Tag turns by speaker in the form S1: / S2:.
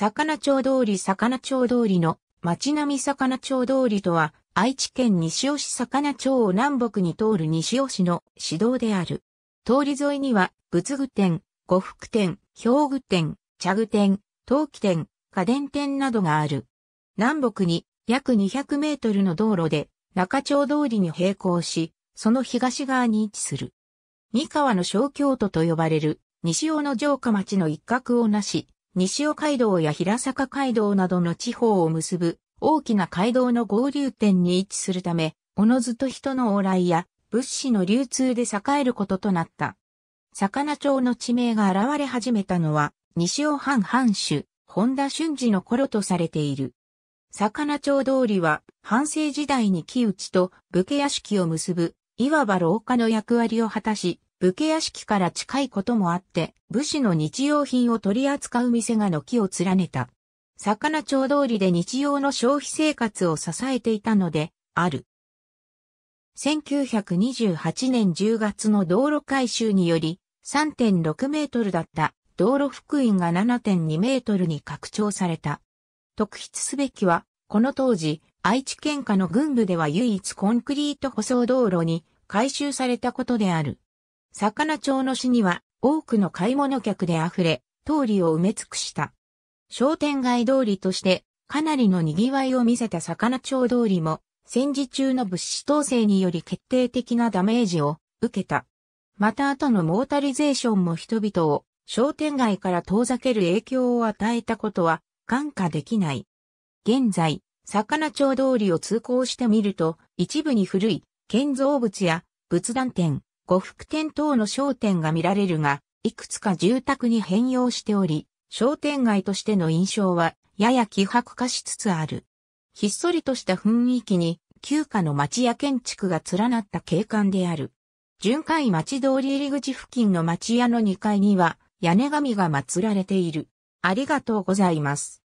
S1: 魚町通り魚町通りの町並み魚町通りとは、愛知県西尾市魚町を南北に通る西尾市の市道である。通り沿いには、仏具店、呉服店、兵具店、茶具店、陶器店、家電店などがある。南北に約200メートルの道路で中町通りに並行し、その東側に位置する。三河の小京都と呼ばれる西尾の城下町の一角をなし、西尾街道や平坂街道などの地方を結ぶ大きな街道の合流点に位置するため、おのずと人の往来や物資の流通で栄えることとなった。魚町の地名が現れ始めたのは、西尾藩藩主、本田俊二の頃とされている。魚町通りは、藩政時代に木内と武家屋敷を結ぶ、いわば廊下の役割を果たし、武家屋敷から近いこともあって、武士の日用品を取り扱う店が軒を連ねた。魚町通りで日用の消費生活を支えていたので、ある。1928年10月の道路改修により、3.6メートルだった道路福音が7.2メートルに拡張された。特筆すべきは、この当時、愛知県下の軍部では唯一コンクリート舗装道路に改修されたことである。魚町の市には多くの買い物客で溢れ、通りを埋め尽くした。商店街通りとしてかなりの賑わいを見せた魚町通りも、戦時中の物資統制により決定的なダメージを受けた。また後のモータリゼーションも人々を商店街から遠ざける影響を与えたことは眼下できない。現在、魚町通りを通行してみると、一部に古い建造物や仏壇店、呉服店等の商店が見られるが、いくつか住宅に変容しており、商店街としての印象は、やや希薄化しつつある。ひっそりとした雰囲気に、旧家の町屋建築が連なった景観である。巡回町通り入り口付近の町屋の2階には、屋根神が祀られている。ありがとうございます。